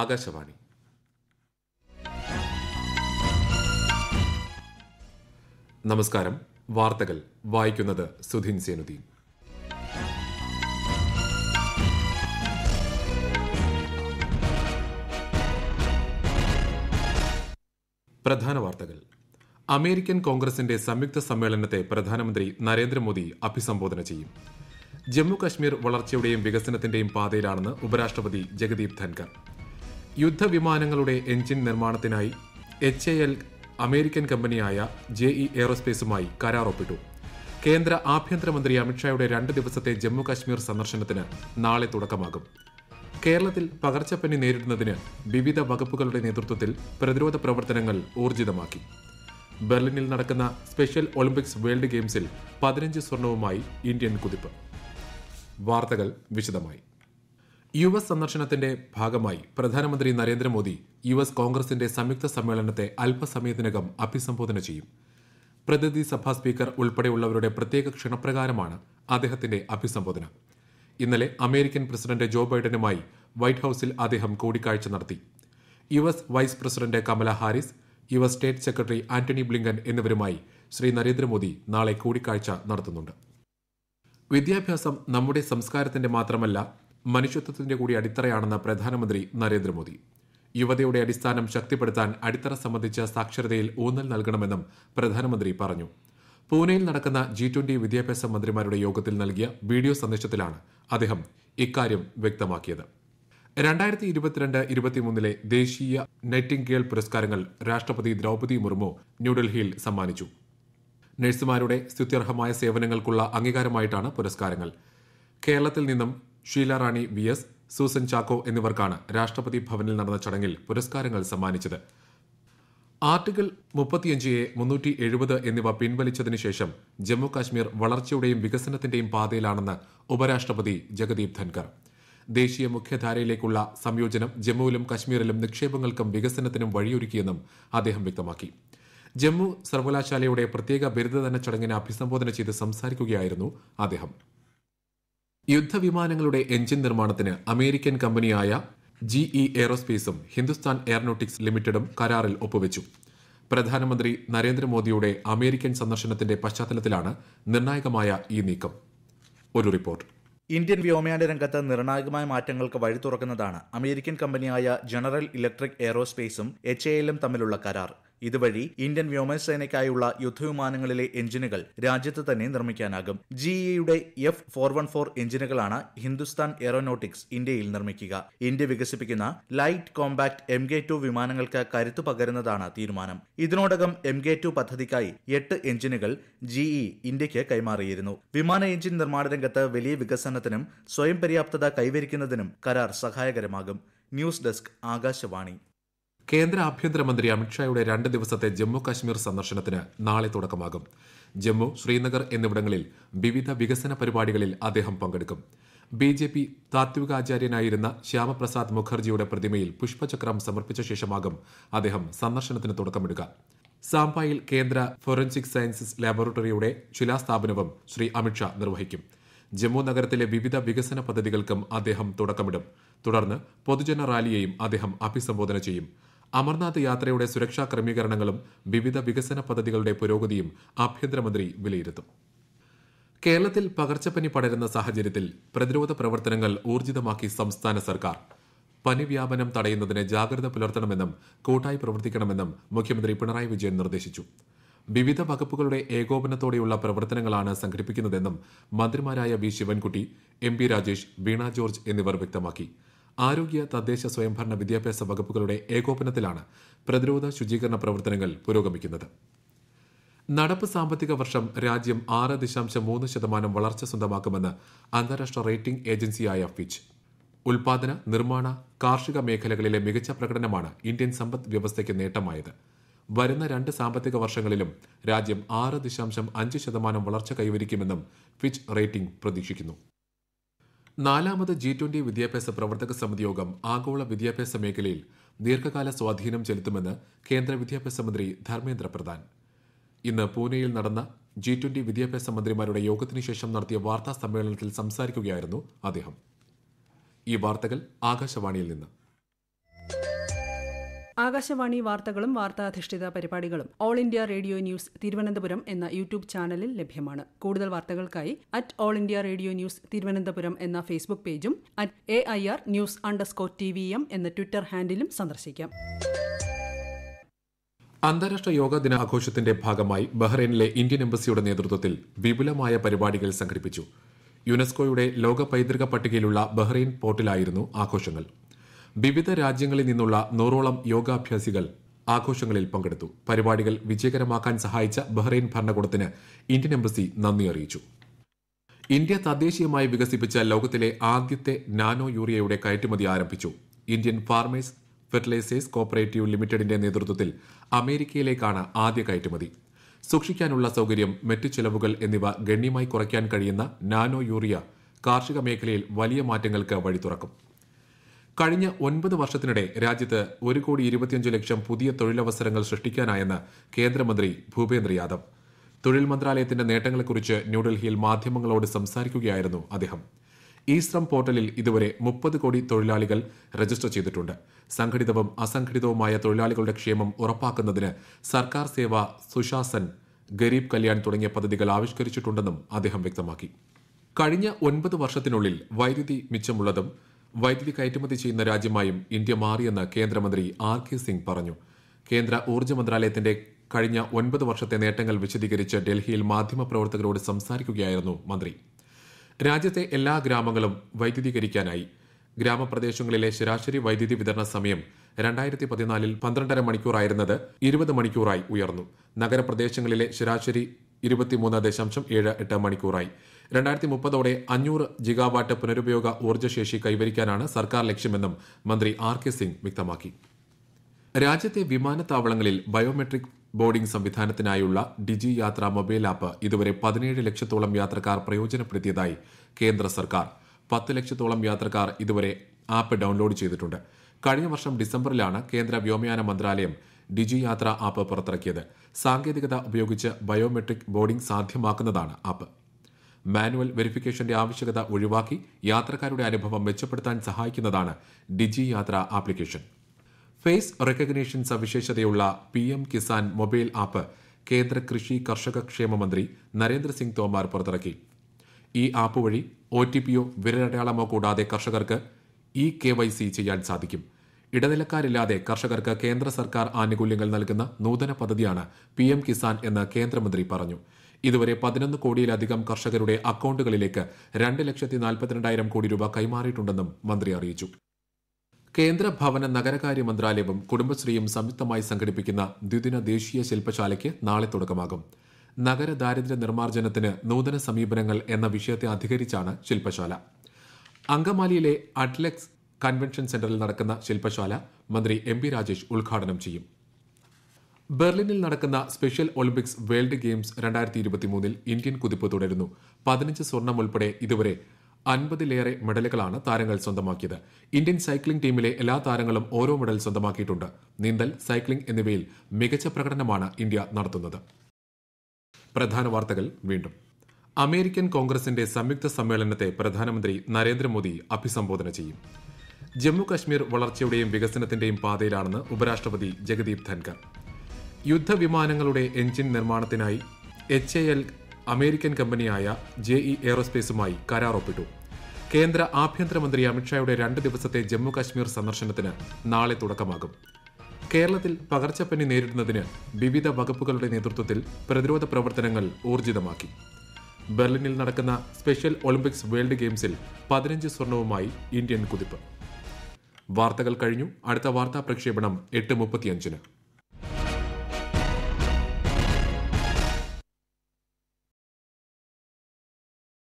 ആകാശവാണി നമസ്കാരം വാർത്തകൾ വായിക്കുന്നത് സുധീൻ സേനുദ്ദീൻ പ്രധാന വാർത്തകൾ അമേരിക്കൻ കോൺഗ്രസിന്റെ സംയുക്ത സമ്മേളനത്തെ പ്രധാനമന്ത്രി നരേന്ദ്രമോദി അഭിസംബോധന ചെയ്യും ജമ്മു കശ്മീർ വളർച്ചയുടെയും വികസനത്തിന്റെയും പാതയിലാണെന്ന് ഉപരാഷ്ട്രപതി ജഗദീപ് ധൻഖർ യുദ്ധവിമാനങ്ങളുടെ എഞ്ചിൻ നിർമ്മാണത്തിനായി എച്ച് എ എൽ അമേരിക്കൻ കമ്പനിയായ ജെ ഇ എയറോസ്പേസുമായി കരാറൊപ്പിട്ടു കേന്ദ്ര ആഭ്യന്തരമന്ത്രി അമിത്ഷായുടെ രണ്ട് ദിവസത്തെ ജമ്മു കാശ്മീർ സന്ദർശനത്തിന് നാളെ തുടക്കമാകും കേരളത്തിൽ പകർച്ചപ്പനി നേരിടുന്നതിന് വിവിധ വകുപ്പുകളുടെ നേതൃത്വത്തിൽ പ്രതിരോധ പ്രവർത്തനങ്ങൾ ഊർജിതമാക്കി ബെർലിനിൽ നടക്കുന്ന സ്പെഷ്യൽ ഒളിമ്പിക്സ് വേൾഡ് ഗെയിംസിൽ പതിനഞ്ച് സ്വർണവുമായി ഇന്ത്യൻ കുതിപ്പ് വാർത്തകൾ വിശദമായി യു എസ് സന്ദർശനത്തിന്റെ ഭാഗമായി പ്രധാനമന്ത്രി നരേന്ദ്രമോദി യു എസ് കോൺഗ്രസിന്റെ സംയുക്ത സമ്മേളനത്തെ അല്പസമയത്തിനകം അഭിസംബോധന ചെയ്യും പ്രതിനിധി സഭാ സ്പീക്കർ ഉൾപ്പെടെയുള്ളവരുടെ പ്രത്യേക ക്ഷണപ്രകാരമാണ് അദ്ദേഹത്തിന്റെ അഭിസംബോധന ഇന്നലെ അമേരിക്കൻ പ്രസിഡന്റ് ജോ ബൈഡനുമായി വൈറ്റ് ഹൌസിൽ അദ്ദേഹം കൂടിക്കാഴ്ച നടത്തി U S vice president Kamala Harris U S state secretary Antony Blinken എന്നിവരുമായി ശ്രീ നരേന്ദ്രമോദി നാളെ കൂടിക്കാഴ്ച നടത്തുന്നുണ്ട് വിദ്യാഭ്യാസം നമ്മുടെ സംസ്കാരത്തിന്റെ മാത്രമല്ല മനുഷ്യത്വത്തിന്റെ കൂടി അടിത്തറയാണെന്ന് പ്രധാനമന്ത്രി നരേന്ദ്രമോദി യുവതയുടെ അടിസ്ഥാനം ശക്തിപ്പെടുത്താൻ അടിത്തറ സംബന്ധിച്ച സാക്ഷരതയിൽ ഊന്നൽ നൽകണമെന്നും പ്രധാനമന്ത്രി പറഞ്ഞു പൂനെയിൽ നടക്കുന്ന ജി ട്വന്റി വിദ്യാഭ്യാസ മന്ത്രിമാരുടെ യോഗത്തിൽ നൽകിയ വീഡിയോ സന്ദേശത്തിലാണ് അദ്ദേഹം ഇക്കാര്യം വ്യക്തമാക്കിയത് രണ്ടായിരത്തി ഇരുപത്തിരണ്ട് ഇരുപത്തിമൂന്നിലെ ദേശീയ നെറ്റിംഗേൽ പുരസ്കാരങ്ങൾ രാഷ്ട്രപതി ദ്രൗപതി മുർമു ന്യൂഡൽഹിയിൽ സമ്മാനിച്ചു നഴ്സുമാരുടെ സ്തുത്യർഹമായ സേവനങ്ങൾക്കുള്ള അംഗീകാരമായിട്ടാണ് പുരസ്കാരങ്ങൾ കേരളത്തിൽ നിന്നും Sheela Rani V S Susan Chacko എന്നിവർക്കാണ് രാഷ്ട്രപതി ഭവനിൽ നടന്ന ചടങ്ങിൽ പുരസ്കാരങ്ങൾ സമ്മാനിച്ചത് ആർട്ടിക്കിൾ മുപ്പത്തിയഞ്ച് എ മുന്നൂറ്റി എഴുപത് എന്നിവ പിൻവലിച്ചതിനുശേഷം ശേഷം ജമ്മു കാശ്മീർ വളർച്ചയുടെയും വികസനത്തിന്റെയും പാതയിലാണെന്ന് ഉപരാഷ്ട്രപതി ജഗദീപ് ധൻകർ ദേശീയ മുഖ്യധാരയിലേക്കുള്ള സംയോജനം ജമ്മുവിലും കശ്മീരിലും നിക്ഷേപങ്ങൾക്കും വികസനത്തിനും വഴിയൊരുക്കിയെന്നും അദ്ദേഹം വ്യക്തമാക്കി ജമ്മു സർവകലാശാലയുടെ പ്രത്യേക ബിരുദദാന ചടങ്ങിനെ അഭിസംബോധന ചെയ്ത് സംസാരിക്കുകയായിരുന്നു അദ്ദേഹം യുദ്ധവിമാനങ്ങളുടെ എഞ്ചിൻ നിർമ്മാണത്തിന് അമേരിക്കൻ കമ്പനിയായ ജിഇ എയറോസ്പേസും ഹിന്ദുസ്ഥാൻ എയറോനോട്ടിക്സ് ലിമിറ്റഡും കരാറിൽ ഒപ്പുവെച്ചു പ്രധാനമന്ത്രി നരേന്ദ്രമോദിയുടെ അമേരിക്കൻ സന്ദർശനത്തിന്റെ പശ്ചാത്തലത്തിലാണ് നിർണായകമായ ഈ നീക്കം ഒരു റിപ്പോർട്ട് ഇന്ത്യൻ വ്യോമയാന രംഗത്ത് നിർണായകമായ മാറ്റങ്ങൾക്ക് വഴി തുറക്കുന്നതാണ് അമേരിക്കൻ കമ്പനിയായ ജനറൽ ഇലക്ട്രിക് എയറോസ്പേസും എച്ച് എ എല്ലും തമ്മിലുള്ള കരാർ ഇതുവഴി ഇന്ത്യൻ വ്യോമസേനയ്ക്കായുള്ള യുദ്ധവിമാനങ്ങളിലെ എഞ്ചിനുകൾ രാജ്യത്ത് തന്നെ നിർമ്മിക്കാനാകും ജിഇയുടെ എഫ് ഫോർ വൺ ഫോർ എഞ്ചിനുകളാണ് ഹിന്ദുസ്ഥാൻ എയറോനോട്ടിക്സ് ഇന്ത്യയിൽ നിർമ്മിക്കുക ഇന്ത്യ വികസിപ്പിക്കുന്ന light compact M K two വിമാനങ്ങൾക്ക് കരുത്തു പകരുന്നതാണ് തീരുമാനം ഇതിനോടകം എം കെ ടു പദ്ധതിക്കായി എട്ട് എഞ്ചിനുകൾ ജിഇ e ഇന്ത്യയ്ക്ക് കൈമാറിയിരുന്നു വിമാന എഞ്ചിൻ നിർമ്മാണ രംഗത്ത് വലിയ വികസനത്തിനും സ്വയം പര്യാപ്തത കൈവരിക്കുന്നതിനും കരാർ സഹായകരമാകും ന്യൂസ് ഡെസ്ക് ആകാശവാണി കേന്ദ്ര ആഭ്യന്തരമന്ത്രി അമിത്ഷായുടെ രണ്ട് ദിവസത്തെ ജമ്മു കാശ്മീർ സന്ദർശനത്തിന് നാളെ തുടക്കമാകും ജമ്മു ശ്രീനഗർ എന്നിവിടങ്ങളിൽ വിവിധ വികസന പരിപാടികളിൽ അദ്ദേഹം പങ്കെടുക്കും ബി ജെ പി താത്വികാചാര്യനായിരുന്ന ശ്യാമപ്രസാദ് മുഖർജിയുടെ പ്രതിമയിൽ പുഷ്പചക്രം സമർപ്പിച്ച ശേഷമാകും അദ്ദേഹം സന്ദർശനത്തിന് തുടക്കമിടുക സാമ്പായിൽ കേന്ദ്ര ഫോറൻസിക് സയൻസസ് ലബോറട്ടറിയുടെ ശിലാസ്ഥാപനവും ശ്രീ അമിത്ഷാ നിർവഹിക്കും ജമ്മു നഗരത്തിലെ വിവിധ വികസന പദ്ധതികൾക്കും അദ്ദേഹം തുടക്കമിടും തുടർന്ന് പൊതുജന റാലിയെയും അദ്ദേഹം അഭിസംബോധന ചെയ്യും അമർനാഥ് യാത്രയുടെ സുരക്ഷാ ക്രമീകരണങ്ങളും വിവിധ വികസന പദ്ധതികളുടെ പുരോഗതിയും ആഭ്യന്തരമന്ത്രി വിലയിരുത്തും കേരളത്തിൽ പകർച്ചപ്പനി പടരുന്ന സാഹചര്യത്തിൽ പ്രതിരോധ പ്രവർത്തനങ്ങൾ ഊർജിതമാക്കി സംസ്ഥാന സർക്കാർ പനി വ്യാപനം തടയുന്നതിന് ജാഗ്രത പുലർത്തണമെന്നും കൂട്ടായി പ്രവർത്തിക്കണമെന്നും മുഖ്യമന്ത്രി പിണറായി വിജയൻ നിർദ്ദേശിച്ചു വിവിധ വകുപ്പുകളുടെ ഏകോപനത്തോടെയുള്ള പ്രവർത്തനങ്ങളാണ് സംഘടിപ്പിക്കുന്നതെന്നും മന്ത്രിമാരായ V Sivankutty M P Rajesh Veena George എന്നിവർ വ്യക്തമാക്കി ആരോഗ്യ തദ്ദേശ സ്വയംഭരണ വിദ്യാഭ്യാസ വകുപ്പുകളുടെ ഏകോപനത്തിലാണ് പ്രതിരോധ ശുചീകരണ പ്രവർത്തനങ്ങൾ പുരോഗമിക്കുന്നത് നടപ്പ് സാമ്പത്തിക വർഷം രാജ്യം ആറ് ദശാംശം മൂന്ന് ശതമാനം വളർച്ച സ്വന്തമാക്കുമെന്ന് അന്താരാഷ്ട്ര റേറ്റിംഗ് ഏജൻസിയായ ഫിച്ച് ഉൽപാദന നിർമ്മാണ കാർഷിക മേഖലകളിലെ മികച്ച പ്രകടനമാണ് ഇന്ത്യൻ സമ്പദ് വ്യവസ്ഥയ്ക്ക് നേട്ടമായത് വരുന്ന രണ്ട് സാമ്പത്തിക വർഷങ്ങളിലും രാജ്യം ആറ് ദശാംശം അഞ്ച് ശതമാനം വളർച്ച കൈവരിക്കുമെന്നും ഫിച്ച് റേറ്റിംഗ് പ്രതീക്ഷിക്കുന്നു നാലാമത് ജി ട്വന്റി വിദ്യാഭ്യാസ പ്രവർത്തക സമിതി യോഗം ആഗോള വിദ്യാഭ്യാസ മേഖലയിൽ ദീർഘകാല സ്വാധീനം ചെലുത്തുമെന്ന് കേന്ദ്ര വിദ്യാഭ്യാസ മന്ത്രി ധർമ്മേന്ദ്ര പ്രധാൻ ഇന്ന് പൂനെയിൽ നടന്ന ജി ട്വന്റി വിദ്യാഭ്യാസ മന്ത്രിമാരുടെ യോഗത്തിനു ശേഷം നടത്തിയ വാർത്താ സമ്മേളനത്തിൽ സംസാരിക്കുകയായിരുന്നു അദ്ദേഹം ഈ വാർത്തകൾ ആകാശവാണിയിൽ നിന്ന് ആകാശവാണി വാർത്തകളും വാർത്താധിഷ്ഠിത പരിപാടികളും all India radio news Thiruvananthapuram എന്ന യൂട്യൂബ് ചാനലിൽ ലഭ്യമാണ് കൂടുതൽ വാർത്തകൾക്കായി at all India radio news Thiruvananthapuram എന്ന ഫേസ്ബുക്ക് പേജും at A I R news underscore T V M എന്ന ട്വിറ്റർ ഹാൻഡിലും സന്ദർശിക്കാം അന്താരാഷ്ട്ര യോഗാ ദിനാഘോഷത്തിന്റെ ഭാഗമായി ബഹ്റൈനിലെ ഇന്ത്യൻ എംബസിയുടെ നേതൃത്വത്തിൽ വിപുലമായ പരിപാടികൾ സംഘടിപ്പിച്ചു യുനെസ്കോയുടെ ലോക പൈതൃക പട്ടികയിലുള്ള ബഹ്റൈൻ പോർട്ടിലായിരുന്നു ആഘോഷങ്ങൾ വിവിധ രാജ്യങ്ങളിൽ നിന്നുള്ള നൂറോളം യോഗാഭ്യാസികൾ ആഘോഷങ്ങളിൽ പങ്കെടുത്തു പരിപാടികൾ വിജയകരമാക്കാൻ സഹായിച്ച ബഹ്റൈൻ ഭരണകൂടത്തിന് ഇന്ത്യൻ എംബസി നന്ദി അറിയിച്ചു ഇന്ത്യ തദ്ദേശീയമായി വികസിപ്പിച്ച ലോകത്തിലെ ആദ്യത്തെ നാനോ യൂറിയയുടെ കയറ്റുമതി ആരംഭിച്ചു ഇന്ത്യൻ ഫാർമേഴ്സ് ഫെർട്ടിലൈസേഴ്സ് കോപ്പറേറ്റീവ് ലിമിറ്റഡിന്റെ നേതൃത്വത്തിൽ അമേരിക്കയിലേക്കാണ് ആദ്യ കയറ്റുമതി സൂക്ഷിക്കാനുള്ള സൌകര്യം മറ്റു ചെലവുകൾ എന്നിവ ഗണ്യമായി കുറയ്ക്കാൻ കഴിയുന്ന നാനോ യൂറിയ കാർഷിക മേഖലയിൽ വലിയ മാറ്റങ്ങൾക്ക് വഴി തുറക്കും കഴിഞ്ഞ ഒൻപത് വർഷത്തിനിടെ രാജ്യത്ത് ഒരു കോടി ഇരുപത്തിയഞ്ച് ലക്ഷം പുതിയ തൊഴിലവസരങ്ങൾ സൃഷ്ടിക്കാനായെന്ന് കേന്ദ്രമന്ത്രി ഭൂപേന്ദ്ര യാദവ് തൊഴിൽ മന്ത്രാലയത്തിന്റെ നേട്ടങ്ങളെക്കുറിച്ച് ന്യൂഡൽഹിയിൽ മാധ്യമങ്ങളോട് സംസാരിക്കുകയായിരുന്നു അദ്ദേഹം ഇ ശ്രം പോർട്ടലിൽ ഇതുവരെ മുപ്പത് കോടി തൊഴിലാളികൾ രജിസ്റ്റർ ചെയ്തിട്ടുണ്ട് സംഘടിതവും അസംഘടിതവുമായ തൊഴിലാളികളുടെ ക്ഷേമം ഉറപ്പാക്കുന്നതിന് സർക്കാർ സേവ സുശാസൻ ഗരീബ് കല്യാൺ തുടങ്ങിയ പദ്ധതികൾ ആവിഷ്കരിച്ചിട്ടുണ്ടെന്നും അദ്ദേഹം വ്യക്തമാക്കി കഴിഞ്ഞ ഒൻപത് വർഷത്തിനുള്ളിൽ വൈദ്യുതി മിച്ചമുള്ളതും വൈദ്യുതി കയറ്റുമതി ചെയ്യുന്ന രാജ്യമായും ഇന്ത്യ മാറിയെന്ന് കേന്ദ്രമന്ത്രി ആർ കെ സിംഗ് പറഞ്ഞു കേന്ദ്ര ഊർജ്ജ മന്ത്രാലയത്തിന്റെ കഴിഞ്ഞ ഒൻപത് വർഷത്തെ നേട്ടങ്ങൾ വിശദീകരിച്ച് ഡൽഹിയിൽ മാധ്യമപ്രവർത്തകരോട് സംസാരിക്കുകയായിരുന്നു മന്ത്രി രാജ്യത്തെ എല്ലാ ഗ്രാമങ്ങളും വൈദ്യുതീകരിക്കാനായി ഗ്രാമപ്രദേശങ്ങളിലെ ശരാശരി വൈദ്യുതി വിതരണ സമയം രണ്ടായിരത്തി പതിനാലിൽ പന്ത്രണ്ടര മണിക്കൂറായിരുന്നത് ഇരുപത് മണിക്കൂറായി ഉയർന്നു നഗരപ്രദേശങ്ങളിലെ ശരാശരി ഇരുപത്തിമൂന്ന് ദശാംശം ഏഴ് എട്ട് മണിക്കൂറായി രണ്ടായിരത്തി മുപ്പതോടെ അഞ്ഞൂറ് ജിഗാവാട്ട് പുനരുപയോഗ ഊർജ്ജശേഷി കൈവരിക്കാനാണ് സർക്കാർ ലക്ഷ്യമെന്നും മന്ത്രി ആർ കെ സിംഗ് വ്യക്തമാക്കി രാജ്യത്തെ വിമാനത്താവളങ്ങളിൽ ബയോമെട്രിക് ബോർഡിംഗ് സംവിധാനത്തിനായുള്ള ഡിജി യാത്ര മൊബൈൽ ആപ്പ് ഇതുവരെ പതിനേഴ് ലക്ഷത്തോളം യാത്രക്കാർ പ്രയോജനപ്പെടുത്തിയതായി കേന്ദ്ര സർക്കാർ പത്ത് ലക്ഷത്തോളം യാത്രക്കാർ ഇതുവരെ ആപ്പ് ഡൗൺലോഡ് ചെയ്തിട്ടുണ്ട് കഴിഞ്ഞ വർഷം ഡിസംബറിലാണ് കേന്ദ്ര വ്യോമയാന മന്ത്രാലയം ഡിജി യാത്ര ആപ്പ് പുറത്തിറക്കിയത് സാങ്കേതികത ഉപയോഗിച്ച് ബയോമെട്രിക് ബോർഡിംഗ് സാധ്യമാക്കുന്നതാണ് ആപ്പ് മാനുവൽ വെരിഫിക്കേഷന്റെ ആവശ്യകത ഒഴിവാക്കി യാത്രക്കാരുടെ അനുഭവം മെച്ചപ്പെടുത്താൻ സഹായിക്കുന്നതാണ് digi Yatra application face recognition സവിശേഷതയുള്ള P M Kisan mobile app കേന്ദ്ര കൃഷി കർഷക ക്ഷേമ മന്ത്രി നരേന്ദ്രസിംഗ് തോമർ പുറത്തിറക്കി ഈ ആപ്പ് വഴി ഒ ടി പിയോ വിരലടയാളമോ കൂടാതെ കർഷകർക്ക് ഇ കെ വൈ സി ചെയ്യാൻ സാധിക്കും ഇടനിലക്കാരില്ലാതെ കർഷകർക്ക് കേന്ദ്ര സർക്കാർ ആനുകൂല്യങ്ങൾ നൽകുന്ന നൂതന പദ്ധതിയാണ് പി എം കിസാൻ എന്ന് കേന്ദ്രമന്ത്രി പറഞ്ഞു ഇതുവരെ പതിനൊന്ന് കോടിയിലധികം കർഷകരുടെ അക്കൌണ്ടുകളിലേക്ക് രണ്ട് ലക്ഷത്തി നാൽപ്പത്തിരണ്ടായിരം കോടി രൂപ കൈമാറിയിട്ടുണ്ടെന്നും മന്ത്രി അറിയിച്ചു കേന്ദ്ര ഭവന നഗരകാര്യ മന്ത്രാലയവും കുടുംബശ്രീയും സംയുക്തമായി സംഘടിപ്പിക്കുന്ന ദ്വിദിന ദേശീയ ശില്പശാലയ്ക്ക് നാളെ തുടക്കമാകും നഗര ദാരിദ്ര്യ നിർമ്മാർജ്ജനത്തിന് നൂതന സമീപനങ്ങൾ എന്ന വിഷയത്തെ അധികരിച്ചാണ് ശില്പശാല അങ്കമാലിയിലെ അഡ്ലെക്സ് കൺവെൻഷൻ സെന്ററിൽ നടക്കുന്ന ശില്പശാല മന്ത്രി എം പി രാജേഷ് ഉദ്ഘാടനം ചെയ്യും ബെർലിനിൽ നടക്കുന്ന സ്പെഷ്യൽ ഒളിമ്പിക്സ് വേൾഡ് ഗെയിംസ് രണ്ടായിരത്തി ഇരുപത്തിമൂന്നിൽ ഇന്ത്യൻ കുതിപ്പ് തുടരുന്നു പതിനഞ്ച് സ്വർണം ഉൾപ്പെടെ ഇതുവരെ അൻപതിലേറെ മെഡലുകളാണ് താരങ്ങൾ സ്വന്തമാക്കിയത് ഇന്ത്യൻ സൈക്ലിംഗ് ടീമിലെ എല്ലാ താരങ്ങളും ഓരോ മെഡൽ സ്വന്തമാക്കിയിട്ടുണ്ട് നീന്തൽ സൈക്ലിംഗ് എന്നിവയിൽ മികച്ച പ്രകടനമാണ് ഇന്ത്യ നടത്തുന്നത് പ്രധാന വാർത്തകൾ വീണ്ടും അമേരിക്കൻ കോൺഗ്രസിന്റെ സംയുക്ത സമ്മേളനത്തെ പ്രധാനമന്ത്രി നരേന്ദ്രമോദി അഭിസംബോധന ചെയ്യും ജമ്മു കശ്മീർ വളർച്ചയുടെയും വികസനത്തിന്റെയും പാതയിലാണെന്ന് ഉപരാഷ്ട്രപതി ജഗദീപ് ധൻഖർ യുദ്ധവിമാനങ്ങളുടെ എഞ്ചിൻ നിർമ്മാണത്തിനായി എച്ച് എ എൽ അമേരിക്കൻ കമ്പനിയായ ജെ ഇ എയറോസ്പേസുമായി കരാറൊപ്പിട്ടു കേന്ദ്ര ആഭ്യന്തരമന്ത്രി അമിത്ഷായുടെ രണ്ട് ദിവസത്തെ ജമ്മു കാശ്മീർ സന്ദർശനത്തിന് നാളെ തുടക്കമാകും കേരളത്തിൽ പകർച്ചപ്പനി നേരിടുന്നതിന് വിവിധ വകുപ്പുകളുടെ നേതൃത്വത്തിൽ പ്രതിരോധ പ്രവർത്തനങ്ങൾ ഊർജിതമാക്കി ബെർലിനിൽ നടക്കുന്ന സ്പെഷ്യൽ ഒളിമ്പിക്സ് വേൾഡ് ഗെയിംസിൽ പതിനഞ്ച് സ്വർണവുമായി ഇന്ത്യൻ കുതിപ്പ് വാർത്തകൾ കഴിഞ്ഞു അടുത്ത വാർത്താ പ്രക്ഷേപണം എട്ട് മുപ്പത്തിയഞ്ചിന്